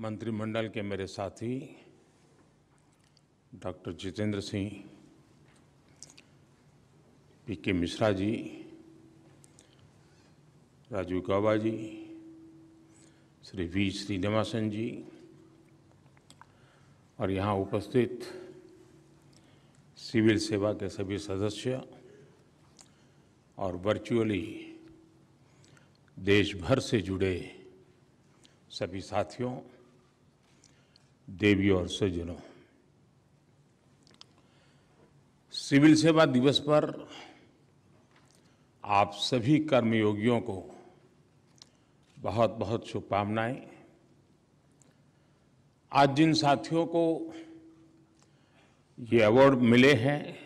मंत्रिमंडल के मेरे साथी doctor Jitendra Singh P K Mishra ji Raju Gaba ji Shri V Srinivasan ji और यहाँ उपस्थित सिविल सेवा के सभी सदस्य और वर्चुअली देश भर से जुड़े सभी साथियों देवियों और सज्जनों सिविल सेवा दिवस पर आप सभी कर्मयोगियों को बहुत बहुत शुभकामनाएं आज जिन साथियों को ये अवार्ड मिले हैं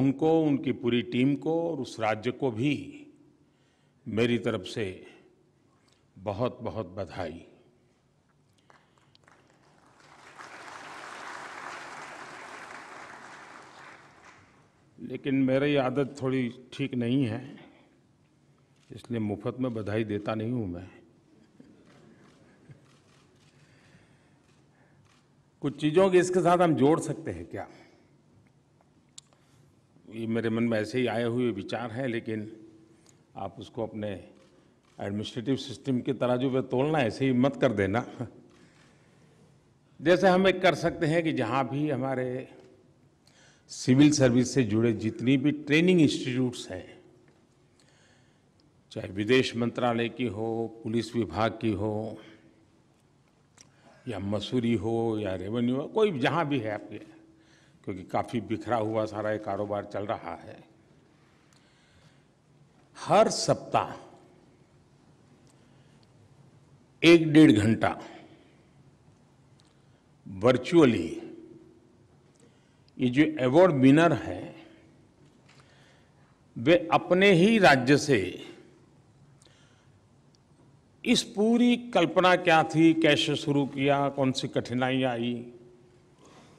उनको उनकी पूरी टीम को और उस राज्य को भी मेरी तरफ से बहुत बहुत बधाई लेकिन मेरी आदत थोड़ी ठीक नहीं है इसलिए मुफ्त में बधाई देता नहीं हूँ मैं कुछ चीज़ों के इसके साथ हम जोड़ सकते हैं क्या ये मेरे मन में ऐसे ही आए हुए विचार हैं लेकिन आप उसको अपने एडमिनिस्ट्रेटिव सिस्टम के तराजू पे तोड़ना ऐसे ही मत कर देना जैसे हम एक कर सकते हैं कि जहाँ भी हमारे सिविल सर्विस से जुड़े जितनी भी ट्रेनिंग इंस्टीट्यूट्स हैं चाहे विदेश मंत्रालय की हो पुलिस विभाग की हो या मसूरी हो या रेवेन्यू हो कोई जहाँ भी है आपके क्योंकि काफ़ी बिखरा हुआ सारा ये कारोबार चल रहा है हर सप्ताह एक डेढ़ घंटा वर्चुअली ये जो अवार्ड विनर हैं वे अपने ही राज्य से इस पूरी कल्पना क्या थी कैसे शुरू किया कौन सी कठिनाई आई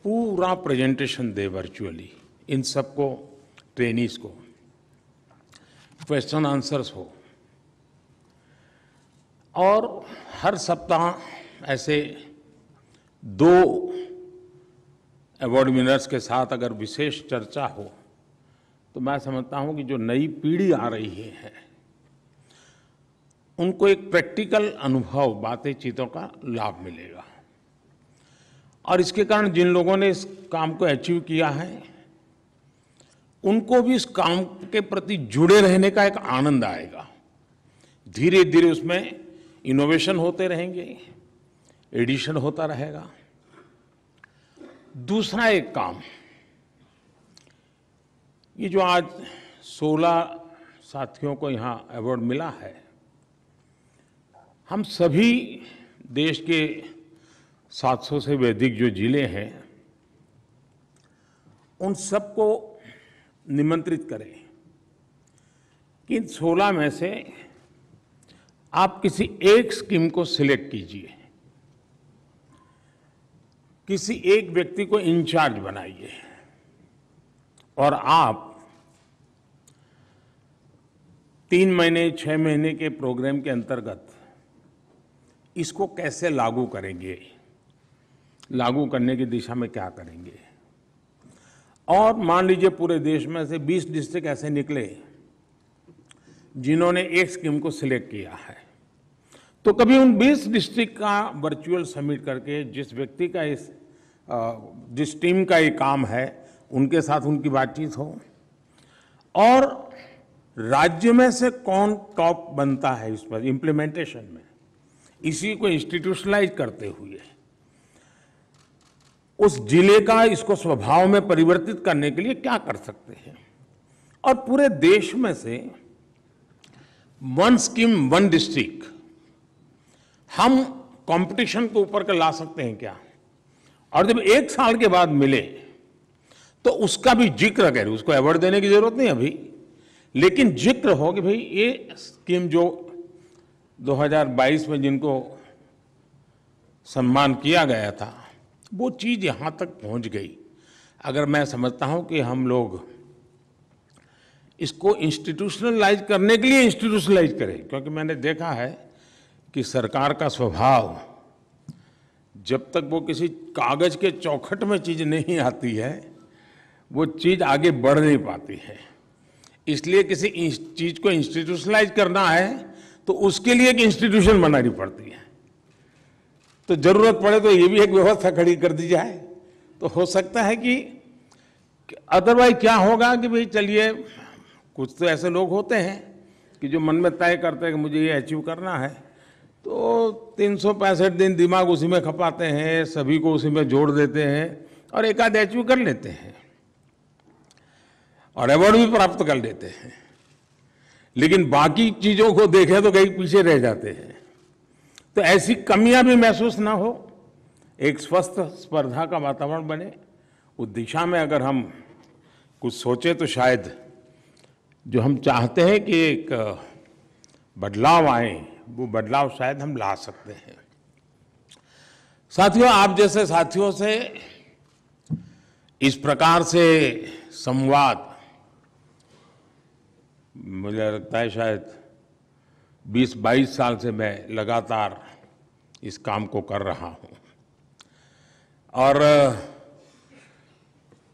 पूरा प्रेजेंटेशन दे वर्चुअली इन सबको ट्रेनिस को क्वेश्चन आंसर्स हो और हर सप्ताह ऐसे दो अवार्ड विनर्स के साथ अगर विशेष चर्चा हो तो मैं समझता हूँ कि जो नई पीढ़ी आ रही है उनको एक प्रैक्टिकल अनुभव बातें चीतों का लाभ मिलेगा और इसके कारण जिन लोगों ने इस काम को अचीव किया है उनको भी इस काम के प्रति जुड़े रहने का एक आनंद आएगा धीरे धीरे उसमें इनोवेशन होते रहेंगे एडिशन होता रहेगा दूसरा एक काम ये जो आज 16 साथियों को यहाँ अवार्ड मिला है हम सभी देश के 700 से वैदिक जो जिले हैं उन सबको निमंत्रित करें कि इन 16 में से आप किसी एक स्कीम को सिलेक्ट कीजिए किसी एक व्यक्ति को इंचार्ज बनाइए और आप तीन महीने छह महीने के प्रोग्राम के अंतर्गत इसको कैसे लागू करेंगे लागू करने की दिशा में क्या करेंगे और मान लीजिए पूरे देश में से 20 डिस्ट्रिक्ट ऐसे निकले जिन्होंने एक स्कीम को सिलेक्ट किया है तो कभी उन 20 डिस्ट्रिक्ट का वर्चुअल समिट करके जिस व्यक्ति का इस जिस टीम का ये काम है उनके साथ उनकी बातचीत हो और राज्य में से कौन टॉप बनता है इस पर इम्प्लीमेंटेशन में इसी को इंस्टीट्यूशनलाइज करते हुए उस जिले का इसको स्वभाव में परिवर्तित करने के लिए क्या कर सकते हैं और पूरे देश में से वन स्कीम वन डिस्ट्रिक्ट हम कंपटीशन को ऊपर कर ला सकते हैं क्या और जब एक साल के बाद मिले तो उसका भी जिक्र करें उसको अवार्ड देने की जरूरत नहीं अभी लेकिन जिक्र हो कि भाई ये स्कीम जो 2022 में जिनको सम्मान किया गया था वो चीज़ यहाँ तक पहुँच गई अगर मैं समझता हूँ कि हम लोग इसको इंस्टीट्यूशनलाइज करने के लिए इंस्टीट्यूशनलाइज करें क्योंकि मैंने देखा है कि सरकार का स्वभाव जब तक वो किसी कागज के चौखट में चीज़ नहीं आती है वो चीज़ आगे बढ़ नहीं पाती है इसलिए किसी चीज़ को इंस्टीट्यूशनलाइज करना है तो उसके लिए एक इंस्टीट्यूशन बनानी पड़ती है तो ज़रूरत पड़े तो ये भी एक व्यवस्था खड़ी कर दी जाए तो हो सकता है कि अदरवाइज क्या होगा कि भाई चलिए कुछ तो ऐसे लोग होते हैं कि जो मन में तय करते हैं कि मुझे ये अचीव करना है तो तीन दिन दिमाग उसी में खपाते हैं सभी को उसी में जोड़ देते हैं और एकाध अचीव कर लेते हैं और अवार्ड भी प्राप्त कर लेते हैं लेकिन बाकी चीज़ों को देखें तो कहीं पीछे रह जाते हैं तो ऐसी कमियां भी महसूस ना हो एक स्वस्थ स्पर्धा का वातावरण बने उस दिशा में अगर हम कुछ सोचे तो शायद जो हम चाहते हैं कि एक बदलाव आए वो बदलाव शायद हम ला सकते हैं साथियों आप जैसे साथियों से इस प्रकार से संवाद मुझे लगता है शायद 20-22 साल से मैं लगातार इस काम को कर रहा हूं और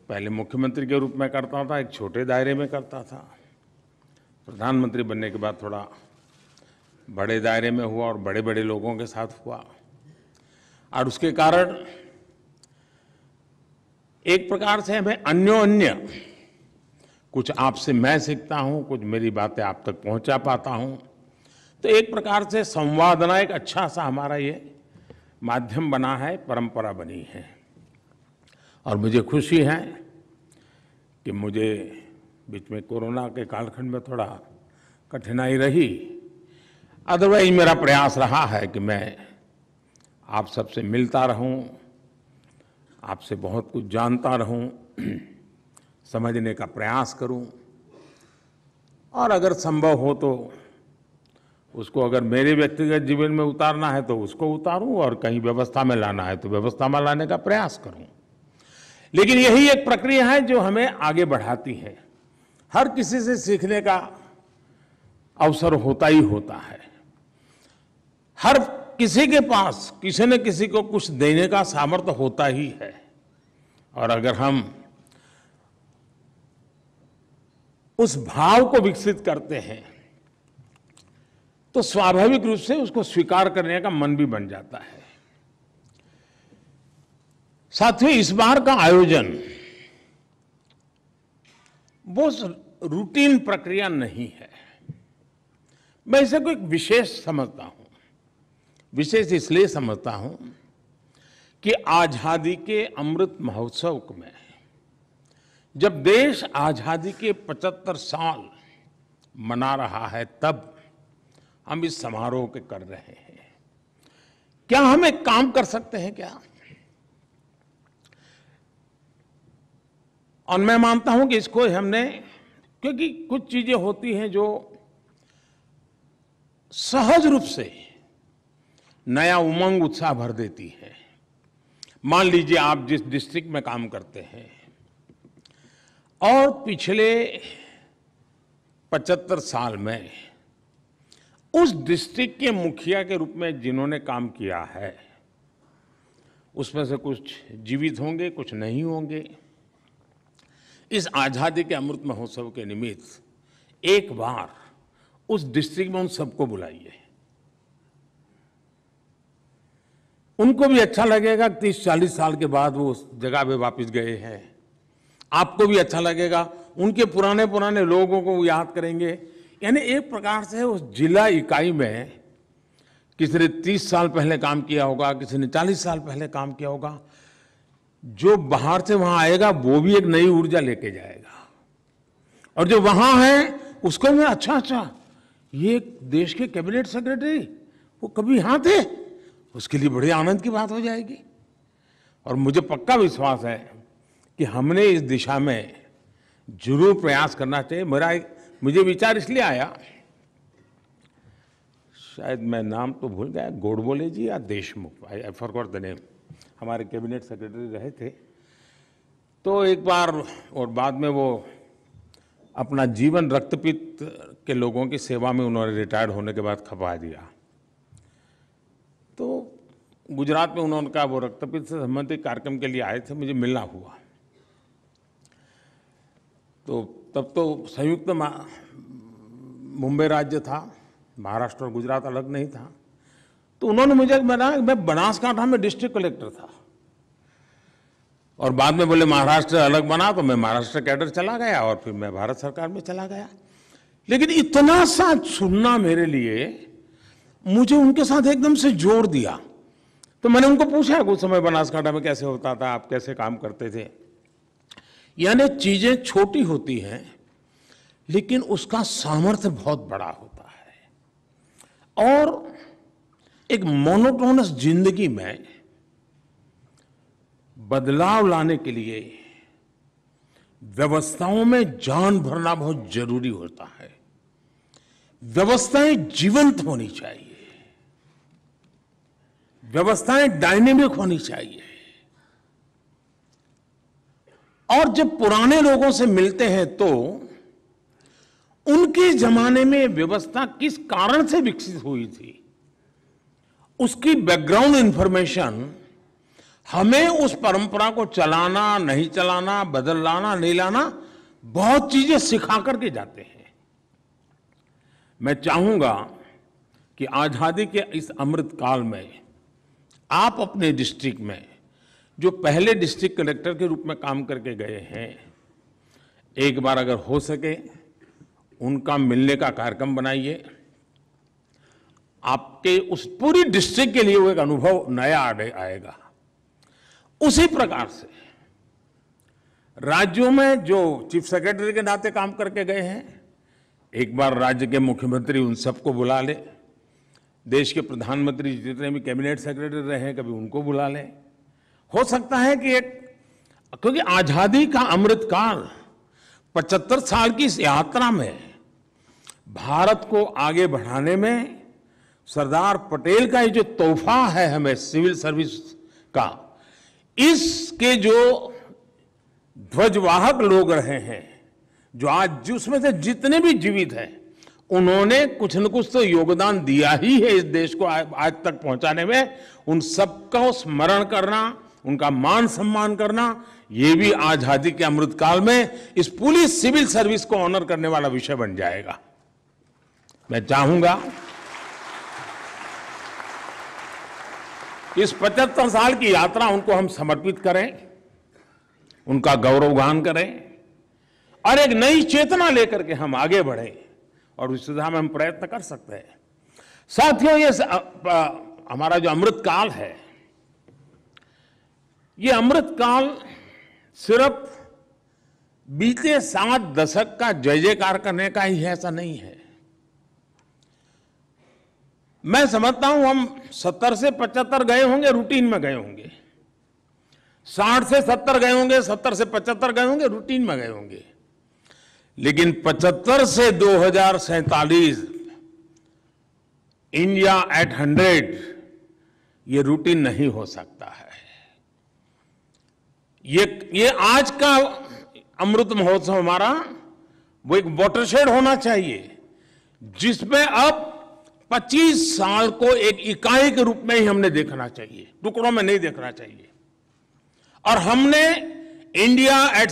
पहले मुख्यमंत्री के रूप में करता था एक छोटे दायरे में करता था प्रधानमंत्री बनने के बाद थोड़ा बड़े दायरे में हुआ और बड़े बड़े लोगों के साथ हुआ और उसके कारण एक प्रकार से हमें अन्यो अन्य कुछ आपसे मैं सीखता हूँ कुछ मेरी बातें आप तक पहुँचा पाता हूँ तो एक प्रकार से संवादना एक अच्छा सा हमारा ये माध्यम बना है परंपरा बनी है और मुझे खुशी है कि मुझे बीच में कोरोना के कालखंड में थोड़ा कठिनाई रही अदरवाइज मेरा प्रयास रहा है कि मैं आप सबसे मिलता रहूं, आपसे बहुत कुछ जानता रहूं, समझने का प्रयास करूं और अगर संभव हो तो उसको अगर मेरे व्यक्तिगत जीवन में उतारना है तो उसको उतारूं और कहीं व्यवस्था में लाना है तो व्यवस्था में लाने का प्रयास करूं लेकिन यही एक प्रक्रिया है जो हमें आगे बढ़ाती है हर किसी से सीखने का अवसर होता ही होता है हर किसी के पास किसी न किसी को कुछ देने का सामर्थ्य होता ही है और अगर हम उस भाव को विकसित करते हैं तो स्वाभाविक रूप से उसको स्वीकार करने का मन भी बन जाता है साथियों इस बार का आयोजन वो रूटीन प्रक्रिया नहीं है मैं इसे कोई विशेष समझता हूं विशेष इसलिए समझता हूं कि आज़ादी के अमृत महोत्सव में जब देश आज़ादी के 75 साल मना रहा है तब हम इस समारोह के कर रहे हैं क्या हम एक काम कर सकते हैं क्या और मैं मानता हूं कि इसको हमने क्योंकि कुछ चीजें होती हैं जो सहज रूप से नया उमंग उत्साह भर देती है मान लीजिए आप जिस डिस्ट्रिक्ट में काम करते हैं और पिछले 75 साल में उस डिस्ट्रिक्ट के मुखिया के रूप में जिन्होंने काम किया है उसमें से कुछ जीवित होंगे कुछ नहीं होंगे इस आज़ादी के अमृत महोत्सव के निमित्त एक बार उस डिस्ट्रिक्ट में उन सबको बुलाइए उनको भी अच्छा लगेगा तीस चालीस साल के बाद वो उस जगह पे वापस गए हैं आपको भी अच्छा लगेगा उनके पुराने पुराने लोगों को याद करेंगे यानी एक प्रकार से उस जिला इकाई में किसी ने तीस साल पहले काम किया होगा किसी ने चालीस साल पहले काम किया होगा जो बाहर से वहां आएगा वो भी एक नई ऊर्जा लेके जाएगा और जो वहां है उसको भी अच्छा अच्छा ये देश के कैबिनेट सेक्रेटरी वो कभी यहां थे उसके लिए बड़े आनंद की बात हो जाएगी और मुझे पक्का विश्वास है कि हमने इस दिशा में जरूर प्रयास करना चाहिए मेरा एक मुझे विचार इसलिए आया शायद मैं नाम तो भूल गया गोडबोले जी या Deshmukh I I forgot the name हमारे कैबिनेट सेक्रेटरी रहे थे तो एक बार और बाद में वो अपना जीवन रक्तपित के लोगों की सेवा में उन्होंने रिटायर्ड होने के बाद खपा दिया गुजरात में उन्होंने कहा वो रक्तपित से संबंधित कार्यक्रम के लिए आए थे मुझे मिलना हुआ तो तब तो संयुक्त मुंबई राज्य था महाराष्ट्र और गुजरात अलग नहीं था तो उन्होंने मुझे बना मैं बनासकांठा में डिस्ट्रिक्ट कलेक्टर था और बाद में बोले महाराष्ट्र अलग बना तो मैं महाराष्ट्र कैडर चला गया और फिर मैं भारत सरकार में चला गया लेकिन इतना सा सुनना मेरे लिए मुझे उनके साथ एकदम से जोड़ दिया तो मैंने उनको पूछा उस समय बनासकांठा में कैसे होता था आप कैसे काम करते थे यानी चीज़ें छोटी होती हैं लेकिन उसका सामर्थ्य बहुत बड़ा होता है और एक मोनोटोनस जिंदगी में बदलाव लाने के लिए व्यवस्थाओं में जान भरना बहुत जरूरी होता है व्यवस्थाएं जीवंत होनी चाहिए व्यवस्थाएं डायनेमिक होनी चाहिए और जब पुराने लोगों से मिलते हैं तो उनके जमाने में व्यवस्था किस कारण से विकसित हुई थी उसकी बैकग्राउंड इंफॉर्मेशन हमें उस परंपरा को चलाना नहीं चलाना बदल लाना नहीं लाना बहुत चीजें सिखा करके जाते हैं मैं चाहूंगा कि आजादी के इस अमृत काल में आप अपने डिस्ट्रिक्ट में जो पहले डिस्ट्रिक्ट कलेक्टर के रूप में काम करके गए हैं एक बार अगर हो सके उनका मिलने का कार्यक्रम बनाइए आपके उस पूरी डिस्ट्रिक्ट के लिए वो एक अनुभव नया आएगा उसी प्रकार से राज्यों में जो चीफ सेक्रेटरी के नाते काम करके गए हैं एक बार राज्य के मुख्यमंत्री उन सबको बुला ले देश के प्रधानमंत्री जितने भी कैबिनेट सेक्रेटरी रहे हैं कभी उनको बुला लें हो सकता है कि एक क्योंकि आज़ादी का अमृतकाल पचहत्तर साल की इस यात्रा में भारत को आगे बढ़ाने में सरदार पटेल का ये जो तोहफा है हमें सिविल सर्विस का इसके जो ध्वजवाहक लोग रहे हैं जो आज उसमें से जितने भी जीवित हैं उन्होंने कुछ न कुछ तो योगदान दिया ही है इस देश को आज तक पहुंचाने में उन सबका स्मरण करना उनका मान सम्मान करना ये भी आजादी के अमृतकाल में इस पूरी सिविल सर्विस को ऑनर करने वाला विषय बन जाएगा मैं चाहूंगा इस पचहत्तर साल की यात्रा उनको हम समर्पित करें उनका गौरवगान करें और एक नई चेतना लेकर के हम आगे बढ़ें और उस दिशा में हम प्रयत्न कर सकते हैं साथियों ये हमारा जो अमृत काल है ये अमृत काल सिर्फ बीते सात दशक का जय जयकार करने का ही है ऐसा नहीं है मैं समझता हूं हम सत्तर से पचहत्तर गए होंगे रूटीन में गए होंगे साठ से सत्तर गए होंगे सत्तर से पचहत्तर गए होंगे रूटीन में गए होंगे लेकिन 75 से दो इंडिया एट 100 ये रूटीन नहीं हो सकता है ये ये आज का अमृत महोत्सव हमारा वो एक वॉटरशेड होना चाहिए जिसमें अब 25 साल को एक इकाई के रूप में ही हमने देखना चाहिए टुकड़ों में नहीं देखना चाहिए और हमने इंडिया एट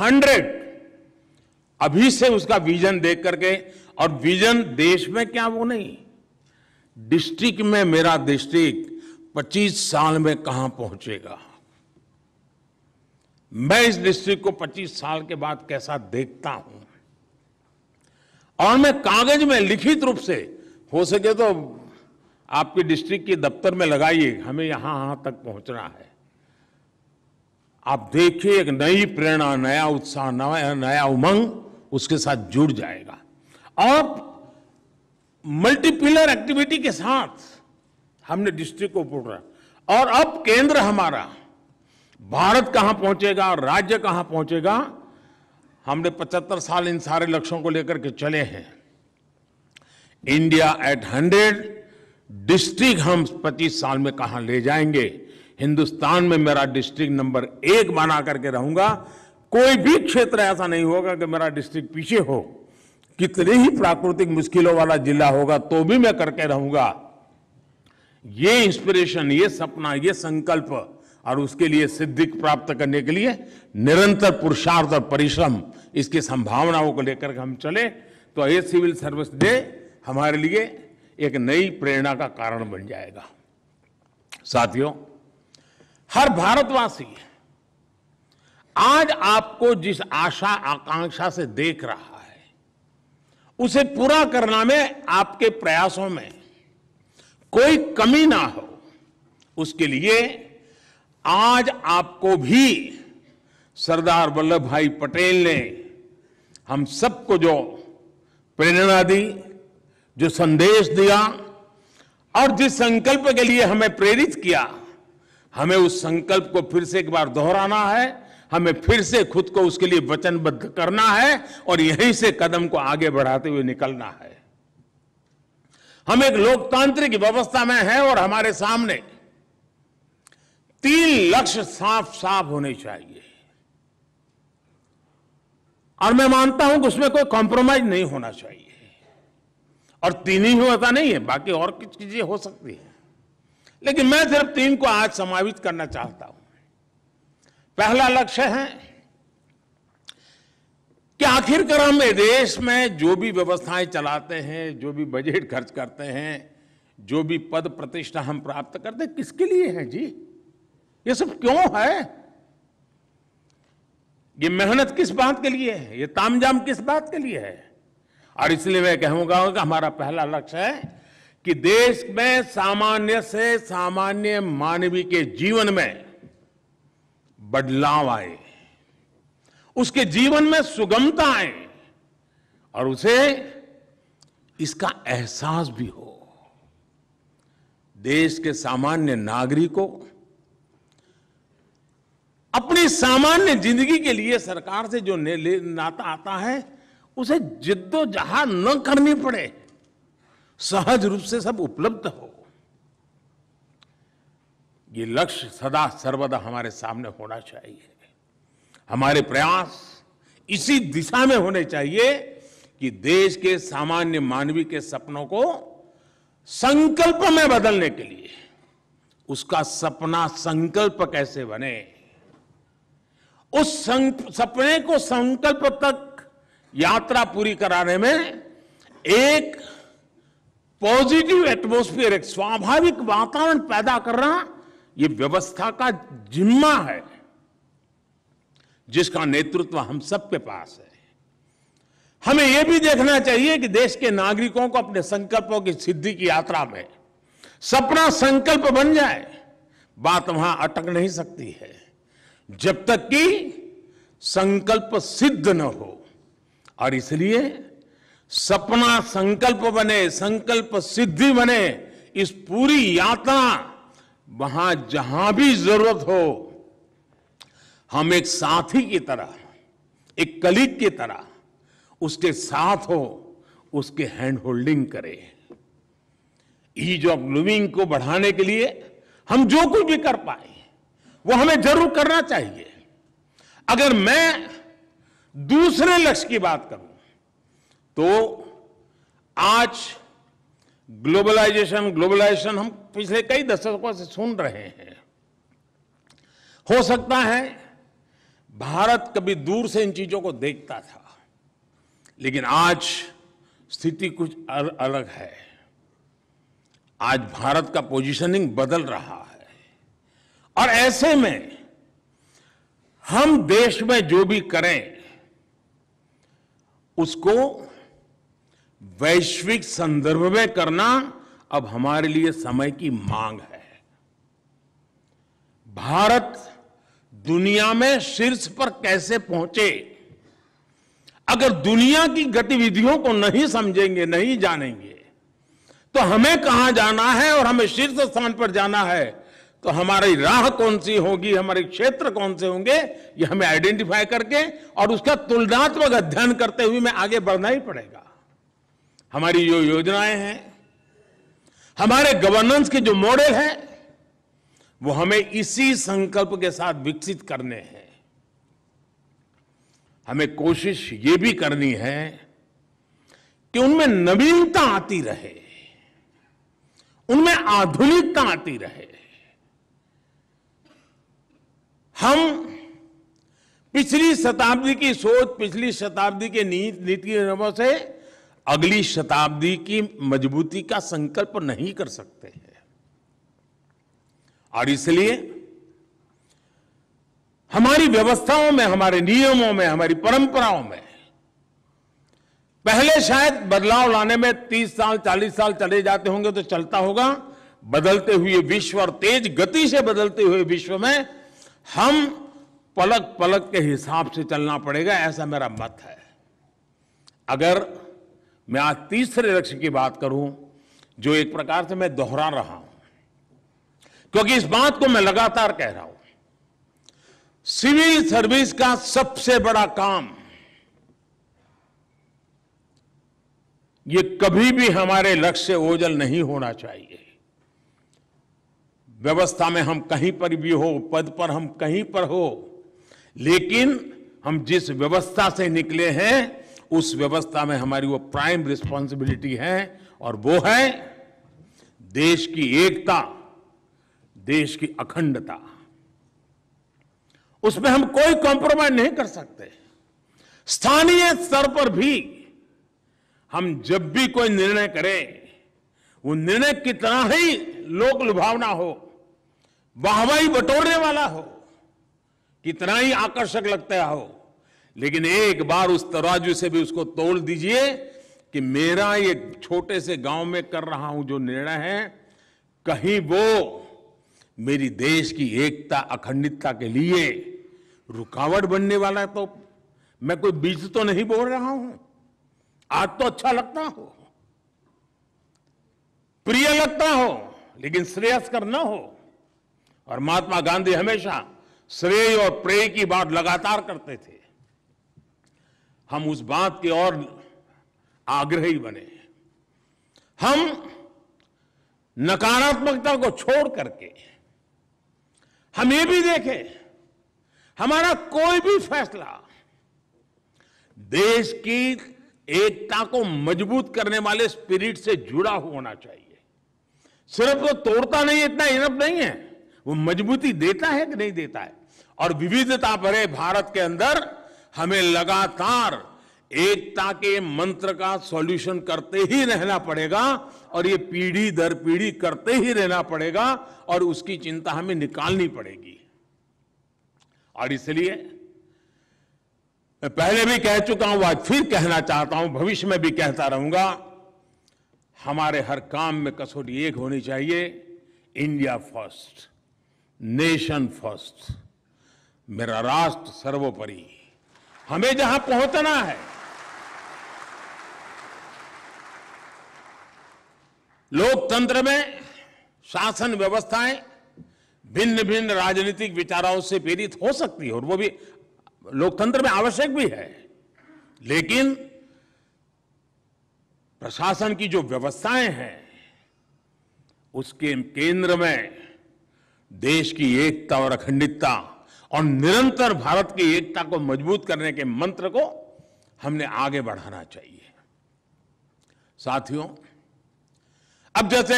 हंड्रेड अभी से उसका विजन देख करके और विजन देश में क्या वो नहीं डिस्ट्रिक्ट में मेरा डिस्ट्रिक्ट 25 साल में कहां पहुंचेगा मैं इस डिस्ट्रिक्ट को 25 साल के बाद कैसा देखता हूं और मैं कागज में लिखित रूप से हो सके तो आपके डिस्ट्रिक्ट के दफ्तर में लगाइए हमें यहां यहां तक पहुंचना है आप देखिए एक नई प्रेरणा नया उत्साह नया नया उमंग उसके साथ जुड़ जाएगा और मल्टीपिलर एक्टिविटी के साथ हमने डिस्ट्रिक्ट को पूरा और अब केंद्र हमारा भारत कहां पहुंचेगा और राज्य कहां पहुंचेगा हमने 75 साल इन सारे लक्ष्यों को लेकर के चले हैं इंडिया एट 100 डिस्ट्रिक्ट हम 25 साल में कहां ले जाएंगे हिंदुस्तान में मेरा डिस्ट्रिक्ट नंबर एक बना करके रहूंगा कोई भी क्षेत्र ऐसा नहीं होगा कि मेरा डिस्ट्रिक्ट पीछे हो कितने ही प्राकृतिक मुश्किलों वाला जिला होगा तो भी मैं करके रहूंगा ये इंस्पिरेशन ये सपना ये संकल्प और उसके लिए सिद्धि प्राप्त करने के लिए निरंतर पुरुषार्थ और परिश्रम इसकी संभावनाओं को लेकर हम चले तो ये सिविल सर्विस डे हमारे लिए एक नई प्रेरणा का कारण बन जाएगा साथियों हर भारतवासी है आज आपको जिस आशा आकांक्षा से देख रहा है उसे पूरा करना में आपके प्रयासों में कोई कमी ना हो उसके लिए आज आपको भी सरदार वल्लभ भाई पटेल ने हम सबको जो प्रेरणा दी जो संदेश दिया और जिस संकल्प के लिए हमें प्रेरित किया हमें उस संकल्प को फिर से एक बार दोहराना है हमें फिर से खुद को उसके लिए वचनबद्ध करना है और यहीं से कदम को आगे बढ़ाते हुए निकलना है हम एक लोकतांत्रिक व्यवस्था में हैं और हमारे सामने तीन लक्ष्य साफ साफ होने चाहिए और मैं मानता हूं कि उसमें कोई कॉम्प्रोमाइज नहीं होना चाहिए और तीन ही होता नहीं है बाकी और कुछ चीजें हो सकती है लेकिन मैं सिर्फ तीन को आज समाविष्ट करना चाहता हूं पहला लक्ष्य है कि आखिरकार हम देश में जो भी व्यवस्थाएं चलाते हैं जो भी बजट खर्च करते हैं जो भी पद प्रतिष्ठा हम प्राप्त करते हैं किसके लिए है जी ये सब क्यों है ये मेहनत किस बात के लिए है ये तामझाम किस बात के लिए है और इसलिए मैं कहूंगा कि हमारा पहला लक्ष्य है कि देश में सामान्य से सामान्य मानवीय के जीवन में बदलाव आए उसके जीवन में सुगमता आए और उसे इसका एहसास भी हो देश के सामान्य नागरिक को अपनी सामान्य जिंदगी के लिए सरकार से जो नाता आता है उसे जिद्दोजहाद न करनी पड़े सहज रूप से सब उपलब्ध हो ये लक्ष्य सदा सर्वदा हमारे सामने होना चाहिए हमारे प्रयास इसी दिशा में होने चाहिए कि देश के सामान्य मानवी के सपनों को संकल्प में बदलने के लिए उसका सपना संकल्प कैसे बने उस सपने को संकल्प तक यात्रा पूरी कराने में एक पॉजिटिव एटमोस्फियर एक स्वाभाविक वातावरण पैदा करना ये व्यवस्था का जिम्मा है जिसका नेतृत्व हम सबके पास है हमें यह भी देखना चाहिए कि देश के नागरिकों को अपने संकल्पों की सिद्धि की यात्रा में सपना संकल्प बन जाए बात वहां अटक नहीं सकती है जब तक कि संकल्प सिद्ध न हो और इसलिए सपना संकल्प बने संकल्प सिद्धि बने इस पूरी यात्रा वहां जहां भी जरूरत हो हम एक साथी की तरह एक कलीग की तरह उसके साथ हो उसके हैंड होल्डिंग करें ईज ऑफ लिविंग को बढ़ाने के लिए हम जो कुछ भी कर पाए वो हमें जरूर करना चाहिए अगर मैं दूसरे लक्ष्य की बात करूं तो आज ग्लोबलाइजेशन ग्लोबलाइजेशन हम पिछले कई दशकों से सुन रहे हैं हो सकता है भारत कभी दूर से इन चीजों को देखता था लेकिन आज स्थिति कुछ अलग है आज भारत का पोजीशनिंग बदल रहा है और ऐसे में हम देश में जो भी करें उसको वैश्विक संदर्भ में करना अब हमारे लिए समय की मांग है भारत दुनिया में शीर्ष पर कैसे पहुंचे अगर दुनिया की गतिविधियों को नहीं समझेंगे नहीं जानेंगे तो हमें कहां जाना है और हमें शीर्ष स्थान पर जाना है तो हमारी राह कौन सी होगी हमारे क्षेत्र कौन से होंगे ये हमें आइडेंटिफाई करके और उसका तुलनात्मक अध्ययन करते हुए हमें आगे बढ़ना ही पड़ेगा हमारी जो योजनाएं हैं हमारे गवर्नेंस के जो मॉडल हैं वो हमें इसी संकल्प के साथ विकसित करने हैं हमें कोशिश ये भी करनी है कि उनमें नवीनता आती रहे उनमें आधुनिकता आती रहे हम पिछली शताब्दी की सोच पिछली शताब्दी के नीति नीति से अगली शताब्दी की मजबूती का संकल्प नहीं कर सकते हैं और इसलिए हमारी व्यवस्थाओं में हमारे नियमों में हमारी परंपराओं में पहले शायद बदलाव लाने में 30 साल 40 साल चले जाते होंगे तो चलता होगा बदलते हुए विश्व और तेज गति से बदलते हुए विश्व में हम पलक पलक के हिसाब से चलना पड़ेगा ऐसा मेरा मत है अगर मैं आज तीसरे लक्ष्य की बात करूं जो एक प्रकार से मैं दोहरा रहा हूं क्योंकि इस बात को मैं लगातार कह रहा हूं सिविल सर्विस का सबसे बड़ा काम ये कभी भी हमारे लक्ष्य से ओझल नहीं होना चाहिए व्यवस्था में हम कहीं पर भी हो पद पर हम कहीं पर हो लेकिन हम जिस व्यवस्था से निकले हैं उस व्यवस्था में हमारी वो प्राइम रिस्पॉन्सिबिलिटी है और वो है देश की एकता देश की अखंडता उसमें हम कोई कॉम्प्रोमाइज नहीं कर सकते स्थानीय स्तर पर भी हम जब भी कोई निर्णय करें वो निर्णय कितना ही लोक लुभावना हो वाहवाही बटोरने वाला हो कितना ही आकर्षक लगता हो लेकिन एक बार उस तराजू से भी उसको तोड़ दीजिए कि मेरा ये छोटे से गांव में कर रहा हूं जो निर्णय है कहीं वो मेरी देश की एकता अखंडता के लिए रुकावट बनने वाला है तो मैं कोई बीज तो नहीं बोल रहा हूं आज तो अच्छा लगता हो प्रिय लगता हो लेकिन श्रेयस्कर न हो और महात्मा गांधी हमेशा श्रेय और प्रेय की बात लगातार करते थे हम उस बात के और आग्रही बने हम नकारात्मकता को छोड़ करके हम ये भी देखें हमारा कोई भी फैसला देश की एकता को मजबूत करने वाले स्पिरिट से जुड़ा होना चाहिए सिर्फ वो तोड़ता नहीं इतना इनफ नहीं है वो मजबूती देता है कि नहीं देता है और विविधता भरे भारत के अंदर हमें लगातार एकता के मंत्र का सॉल्यूशन करते ही रहना पड़ेगा और ये पीढ़ी दर पीढ़ी करते ही रहना पड़ेगा और उसकी चिंता हमें निकालनी पड़ेगी और इसलिए मैं पहले भी कह चुका हूं आज फिर कहना चाहता हूं भविष्य में भी कहता रहूंगा हमारे हर काम में कसौटी एक होनी चाहिए इंडिया फर्स्ट नेशन फर्स्ट मेरा राष्ट्र सर्वोपरि हमें जहां पहुंचना है लोकतंत्र में शासन व्यवस्थाएं भिन्न भिन्न राजनीतिक विचारों से प्रेरित हो सकती है और वो भी लोकतंत्र में आवश्यक भी है लेकिन प्रशासन की जो व्यवस्थाएं हैं उसके केंद्र में देश की एकता और अखंडितता और निरंतर भारत की एकता को मजबूत करने के मंत्र को हमने आगे बढ़ाना चाहिए साथियों अब जैसे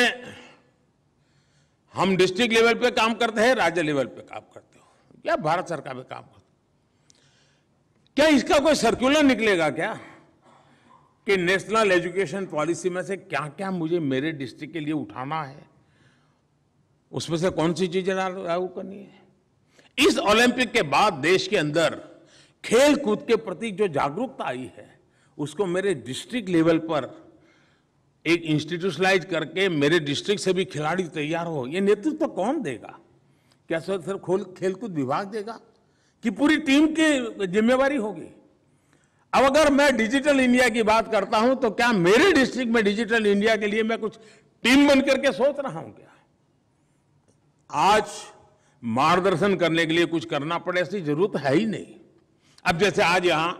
हम डिस्ट्रिक्ट लेवल पे काम करते हैं राज्य लेवल पे काम करते हो या भारत सरकार पे काम करते क्या इसका कोई सर्कुलर निकलेगा क्या कि नेशनल एजुकेशन पॉलिसी में से क्या क्या मुझे मेरे डिस्ट्रिक्ट के लिए उठाना है उसमें से कौन सी चीजें लागू करनी है इस ओलंपिक के बाद देश के अंदर खेल कूद के प्रति जो जागरूकता आई है उसको मेरे डिस्ट्रिक्ट लेवल पर एक इंस्टीट्यूशनलाइज करके मेरे डिस्ट्रिक्ट से भी खिलाड़ी तैयार हो ये नेतृत्व तो कौन देगा क्या सर सर खोल खेलकूद विभाग देगा कि पूरी टीम की जिम्मेवारी होगी अब अगर मैं डिजिटल इंडिया की बात करता हूं तो क्या मेरे डिस्ट्रिक्ट में डिजिटल इंडिया के लिए मैं कुछ टीम बन करके सोच रहा हूं क्या आज मार्गदर्शन करने के लिए कुछ करना पड़े ऐसी जरूरत है ही नहीं अब जैसे आज यहां